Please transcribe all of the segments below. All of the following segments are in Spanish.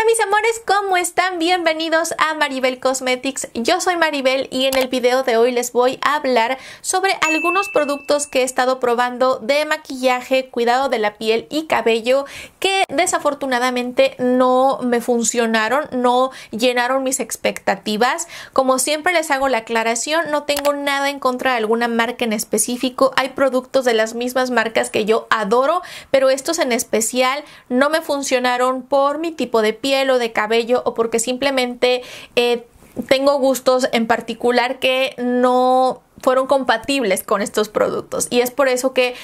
Hola mis amores, ¿cómo están? Bienvenidos a Maribel Cosmetics. Yo soy Maribel y en el video de hoy les voy a hablar sobre algunos productos que he estado probando de maquillaje, cuidado de la piel y cabello que desafortunadamente no me funcionaron, no llenaron mis expectativas. Como siempre les hago la aclaración, no tengo nada en contra de alguna marca en específico. Hay productos de las mismas marcas que yo adoro, pero estos en especial no me funcionaron por mi tipo de piel o de cabello o porque simplemente eh, tengo gustos en particular que no fueron compatibles con estos productos y es por eso que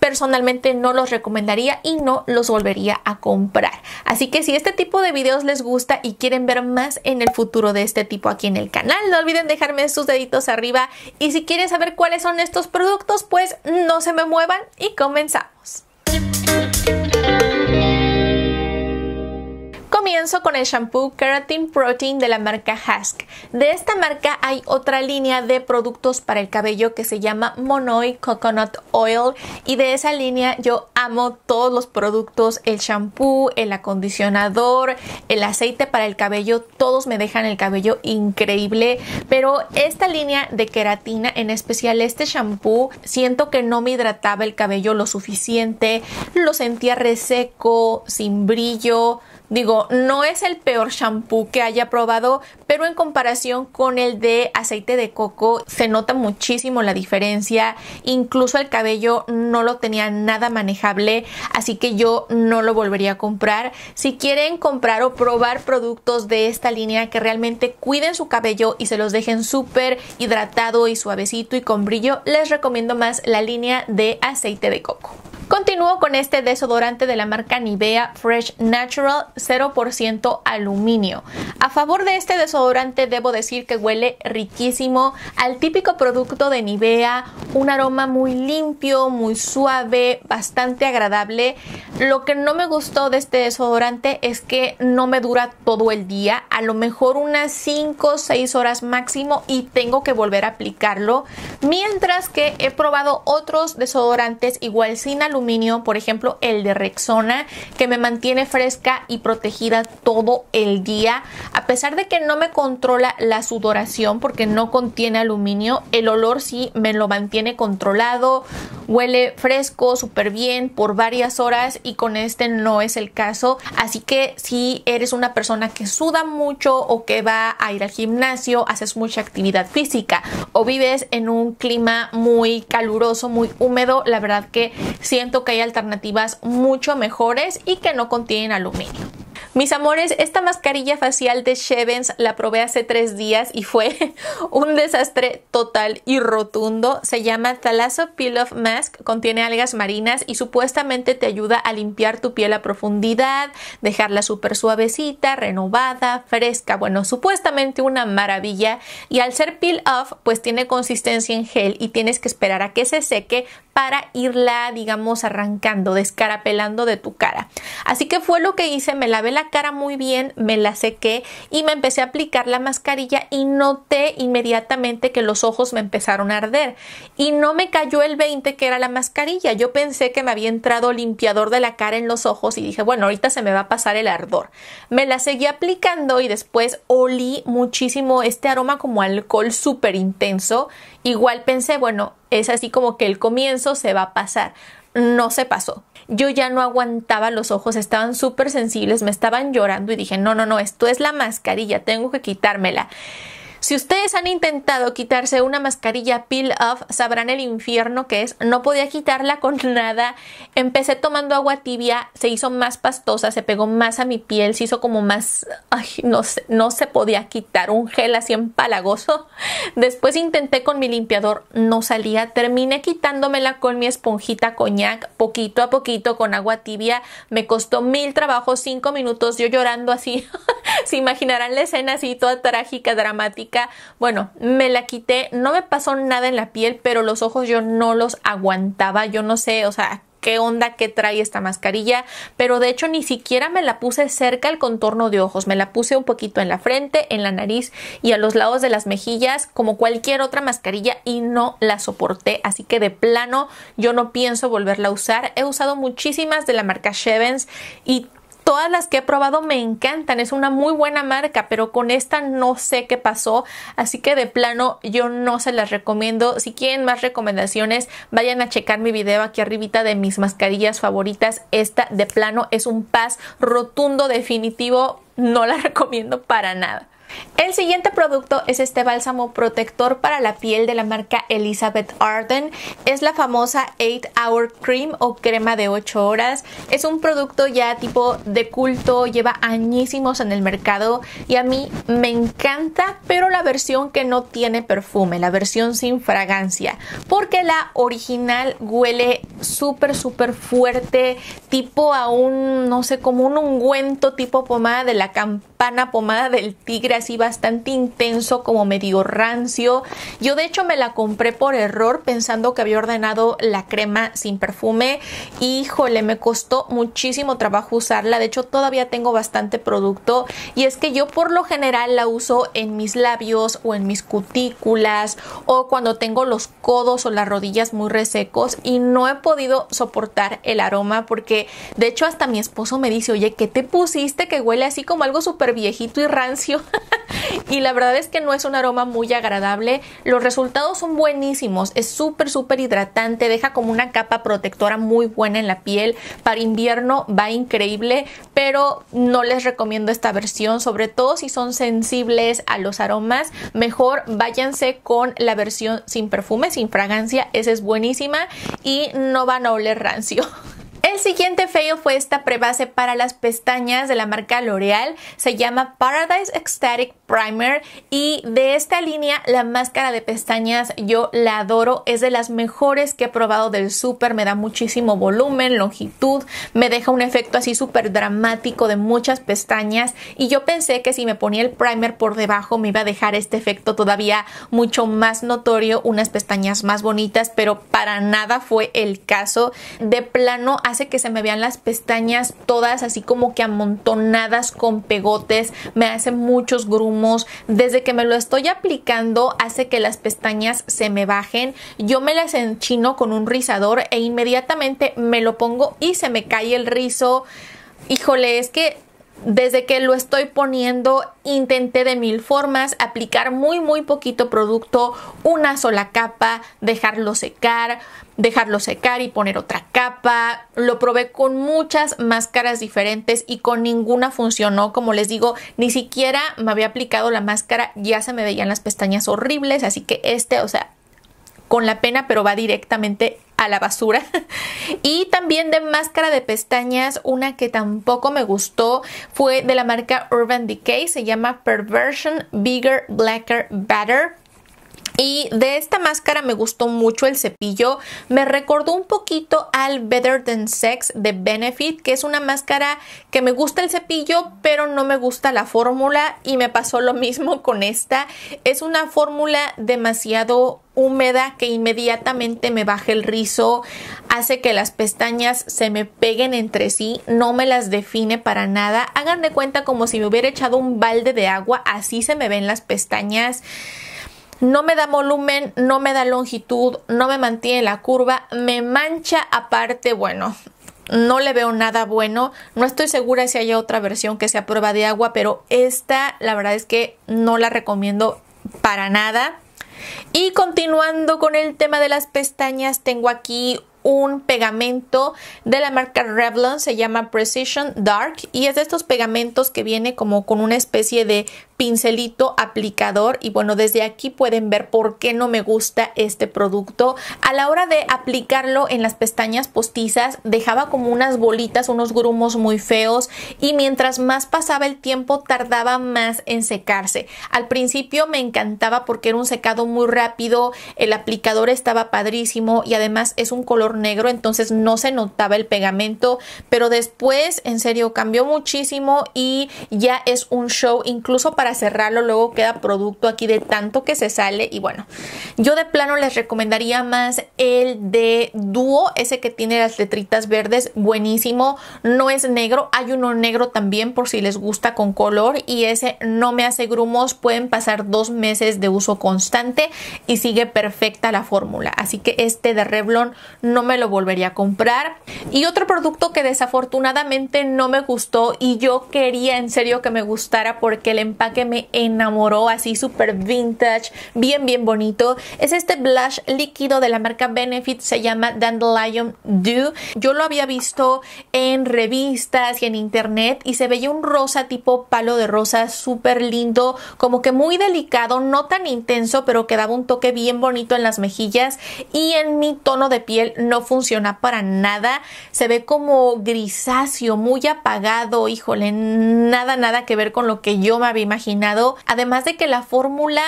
personalmente no los recomendaría y no los volvería a comprar. Así que si este tipo de videos les gusta y quieren ver más en el futuro de este tipo aquí en el canal, no olviden dejarme sus deditos arriba y si quieren saber cuáles son estos productos, pues no se me muevan y comenzamos. comienzo con el shampoo Keratin Protein de la marca Hask. De esta marca hay otra línea de productos para el cabello que se llama Monoi Coconut Oil y de esa línea yo amo todos los productos, el shampoo, el acondicionador, el aceite para el cabello, todos me dejan el cabello increíble, pero esta línea de keratina, en especial este shampoo, siento que no me hidrataba el cabello lo suficiente, lo sentía reseco, sin brillo, Digo, no es el peor shampoo que haya probado, pero en comparación con el de aceite de coco se nota muchísimo la diferencia. Incluso el cabello no lo tenía nada manejable, así que yo no lo volvería a comprar. Si quieren comprar o probar productos de esta línea que realmente cuiden su cabello y se los dejen súper hidratado y suavecito y con brillo, les recomiendo más la línea de aceite de coco. Continúo con este desodorante de la marca Nivea Fresh Natural 0% aluminio. A favor de este desodorante debo decir que huele riquísimo al típico producto de Nivea, un aroma muy limpio, muy suave, bastante agradable. Lo que no me gustó de este desodorante es que no me dura todo el día, a lo mejor unas 5 o 6 horas máximo y tengo que volver a aplicarlo. Mientras que he probado otros desodorantes igual sin aluminio aluminio, por ejemplo el de Rexona, que me mantiene fresca y protegida todo el día. A pesar de que no me controla la sudoración porque no contiene aluminio, el olor sí me lo mantiene controlado, huele fresco, súper bien por varias horas y con este no es el caso. Así que si eres una persona que suda mucho o que va a ir al gimnasio, haces mucha actividad física o vives en un clima muy caluroso, muy húmedo, la verdad que siento que hay alternativas mucho mejores y que no contienen aluminio. Mis amores, esta mascarilla facial de Shevens la probé hace tres días y fue un desastre total y rotundo. Se llama Thalasso Peel Off Mask, contiene algas marinas y supuestamente te ayuda a limpiar tu piel a profundidad, dejarla súper suavecita, renovada, fresca. Bueno, supuestamente una maravilla. Y al ser peel off, pues tiene consistencia en gel y tienes que esperar a que se seque para irla, digamos, arrancando, descarapelando de tu cara. Así que fue lo que hice, me lavé la cara muy bien, me la sequé y me empecé a aplicar la mascarilla y noté inmediatamente que los ojos me empezaron a arder y no me cayó el 20 que era la mascarilla. Yo pensé que me había entrado limpiador de la cara en los ojos y dije, bueno, ahorita se me va a pasar el ardor. Me la seguí aplicando y después olí muchísimo este aroma como alcohol súper intenso Igual pensé, bueno, es así como que el comienzo se va a pasar. No se pasó. Yo ya no aguantaba los ojos, estaban súper sensibles, me estaban llorando y dije, no, no, no, esto es la mascarilla, tengo que quitármela. Si ustedes han intentado quitarse una mascarilla peel off, sabrán el infierno que es. No podía quitarla con nada. Empecé tomando agua tibia, se hizo más pastosa, se pegó más a mi piel, se hizo como más, ay, no sé, no se podía quitar un gel así empalagoso. Después intenté con mi limpiador, no salía. Terminé quitándomela con mi esponjita coñac, poquito a poquito con agua tibia. Me costó mil trabajos, cinco minutos, yo llorando así. se imaginarán la escena así toda trágica, dramática bueno, me la quité, no me pasó nada en la piel, pero los ojos yo no los aguantaba, yo no sé, o sea, qué onda que trae esta mascarilla, pero de hecho ni siquiera me la puse cerca al contorno de ojos, me la puse un poquito en la frente, en la nariz y a los lados de las mejillas como cualquier otra mascarilla y no la soporté, así que de plano yo no pienso volverla a usar. He usado muchísimas de la marca Shevens y Todas las que he probado me encantan, es una muy buena marca, pero con esta no sé qué pasó, así que de plano yo no se las recomiendo. Si quieren más recomendaciones, vayan a checar mi video aquí arribita de mis mascarillas favoritas. Esta de plano es un pas rotundo definitivo, no la recomiendo para nada. El siguiente producto es este bálsamo protector para la piel de la marca Elizabeth Arden. Es la famosa 8 Hour Cream o crema de 8 horas. Es un producto ya tipo de culto, lleva añísimos en el mercado y a mí me encanta, pero la versión que no tiene perfume, la versión sin fragancia, porque la original huele súper, súper fuerte, tipo a un, no sé, como un ungüento tipo pomada de la campaña pana pomada del tigre así bastante intenso como medio rancio. Yo de hecho me la compré por error pensando que había ordenado la crema sin perfume. Híjole, me costó muchísimo trabajo usarla. De hecho todavía tengo bastante producto y es que yo por lo general la uso en mis labios o en mis cutículas o cuando tengo los codos o las rodillas muy resecos y no he podido soportar el aroma porque de hecho hasta mi esposo me dice, oye, ¿qué te pusiste que huele así como algo súper viejito y rancio. y la verdad es que no es un aroma muy agradable. Los resultados son buenísimos. Es súper, súper hidratante. Deja como una capa protectora muy buena en la piel. Para invierno va increíble, pero no les recomiendo esta versión. Sobre todo si son sensibles a los aromas, mejor váyanse con la versión sin perfume, sin fragancia. Esa es buenísima y no van a oler rancio. siguiente fail fue esta prebase para las pestañas de la marca L'Oreal. Se llama Paradise Ecstatic Primer y de esta línea la máscara de pestañas yo la adoro. Es de las mejores que he probado del súper. Me da muchísimo volumen, longitud. Me deja un efecto así súper dramático de muchas pestañas. Y yo pensé que si me ponía el primer por debajo me iba a dejar este efecto todavía mucho más notorio. Unas pestañas más bonitas, pero para nada fue el caso. De plano hace que se me vean las pestañas todas así como que amontonadas con pegotes, me hacen muchos grumos. Desde que me lo estoy aplicando hace que las pestañas se me bajen. Yo me las enchino con un rizador e inmediatamente me lo pongo y se me cae el rizo. Híjole, es que desde que lo estoy poniendo, intenté de mil formas aplicar muy, muy poquito producto, una sola capa, dejarlo secar, dejarlo secar y poner otra capa. Lo probé con muchas máscaras diferentes y con ninguna funcionó. Como les digo, ni siquiera me había aplicado la máscara, ya se me veían las pestañas horribles, así que este, o sea, con la pena, pero va directamente a la basura. y también de máscara de pestañas, una que tampoco me gustó, fue de la marca Urban Decay, se llama Perversion Bigger Blacker Better y de esta máscara me gustó mucho el cepillo. Me recordó un poquito al Better Than Sex de Benefit, que es una máscara que me gusta el cepillo, pero no me gusta la fórmula. Y me pasó lo mismo con esta. Es una fórmula demasiado húmeda que inmediatamente me baja el rizo, hace que las pestañas se me peguen entre sí, no me las define para nada. Hagan de cuenta como si me hubiera echado un balde de agua, así se me ven las pestañas no me da volumen, no me da longitud, no me mantiene la curva, me mancha aparte, bueno, no le veo nada bueno. No estoy segura si haya otra versión que sea prueba de agua, pero esta la verdad es que no la recomiendo para nada. Y continuando con el tema de las pestañas, tengo aquí un pegamento de la marca Revlon, se llama Precision Dark y es de estos pegamentos que viene como con una especie de pincelito aplicador y bueno desde aquí pueden ver por qué no me gusta este producto a la hora de aplicarlo en las pestañas postizas dejaba como unas bolitas unos grumos muy feos y mientras más pasaba el tiempo tardaba más en secarse al principio me encantaba porque era un secado muy rápido el aplicador estaba padrísimo y además es un color negro, entonces no se notaba el pegamento, pero después en serio cambió muchísimo y ya es un show, incluso para cerrarlo luego queda producto aquí de tanto que se sale y bueno, yo de plano les recomendaría más el de dúo, ese que tiene las letritas verdes, buenísimo, no es negro, hay uno negro también por si les gusta con color y ese no me hace grumos, pueden pasar dos meses de uso constante y sigue perfecta la fórmula, así que este de Revlon no me lo volvería a comprar. Y otro producto que desafortunadamente no me gustó y yo quería en serio que me gustara porque el empaque me enamoró así súper vintage, bien bien bonito. Es este blush líquido de la marca Benefit, se llama Dandelion Dew. Yo lo había visto en revistas y en internet y se veía un rosa tipo palo de rosa súper lindo, como que muy delicado, no tan intenso, pero que daba un toque bien bonito en las mejillas y en mi tono de piel no funciona para nada, se ve como grisáceo, muy apagado, híjole, nada, nada que ver con lo que yo me había imaginado, además de que la fórmula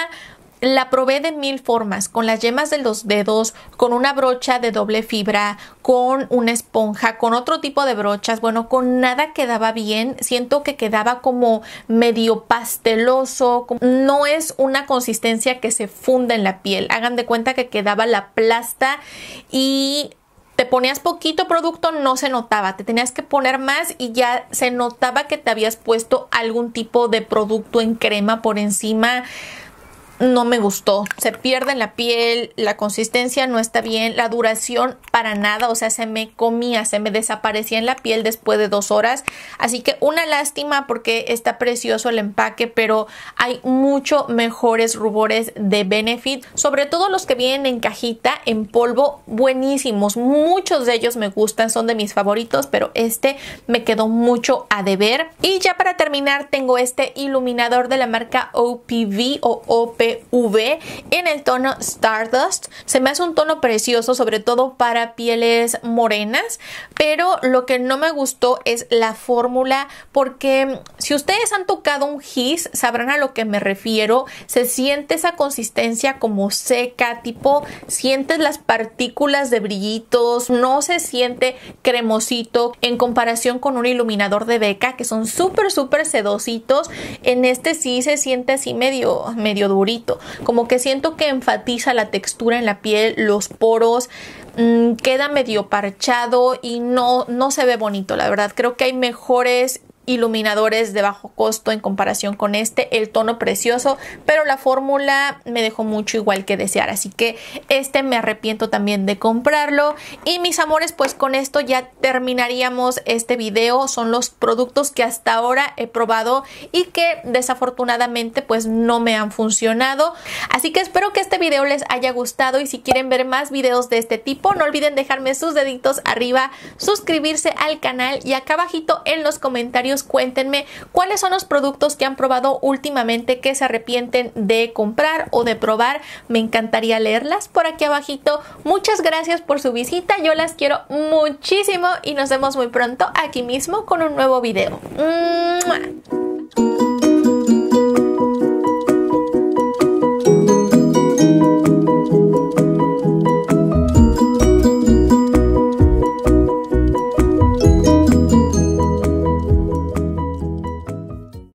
la probé de mil formas, con las yemas de los dedos, con una brocha de doble fibra, con una esponja, con otro tipo de brochas, bueno, con nada quedaba bien, siento que quedaba como medio pasteloso, no es una consistencia que se funda en la piel, hagan de cuenta que quedaba la plasta y te ponías poquito producto, no se notaba, te tenías que poner más y ya se notaba que te habías puesto algún tipo de producto en crema por encima no me gustó. Se pierde en la piel, la consistencia no está bien, la duración para nada, o sea, se me comía, se me desaparecía en la piel después de dos horas. Así que una lástima porque está precioso el empaque, pero hay mucho mejores rubores de Benefit, sobre todo los que vienen en cajita, en polvo, buenísimos. Muchos de ellos me gustan, son de mis favoritos, pero este me quedó mucho a deber. Y ya para terminar, tengo este iluminador de la marca OPV o Op V en el tono Stardust. Se me hace un tono precioso, sobre todo para pieles morenas, pero lo que no me gustó es la fórmula porque si ustedes han tocado un gis, sabrán a lo que me refiero. Se siente esa consistencia como seca, tipo sientes las partículas de brillitos, no se siente cremosito en comparación con un iluminador de beca que son súper, súper sedositos. En este sí se siente así medio, medio durito como que siento que enfatiza la textura en la piel, los poros, mm, queda medio parchado y no, no se ve bonito, la verdad. Creo que hay mejores iluminadores de bajo costo en comparación con este, el tono precioso, pero la fórmula me dejó mucho igual que desear, así que este me arrepiento también de comprarlo y mis amores, pues con esto ya terminaríamos este video, son los productos que hasta ahora he probado y que desafortunadamente pues no me han funcionado, así que espero que este video les haya gustado y si quieren ver más videos de este tipo, no olviden dejarme sus deditos arriba, suscribirse al canal y acá abajito en los comentarios cuéntenme cuáles son los productos que han probado últimamente que se arrepienten de comprar o de probar. Me encantaría leerlas por aquí abajito. Muchas gracias por su visita. Yo las quiero muchísimo y nos vemos muy pronto aquí mismo con un nuevo video.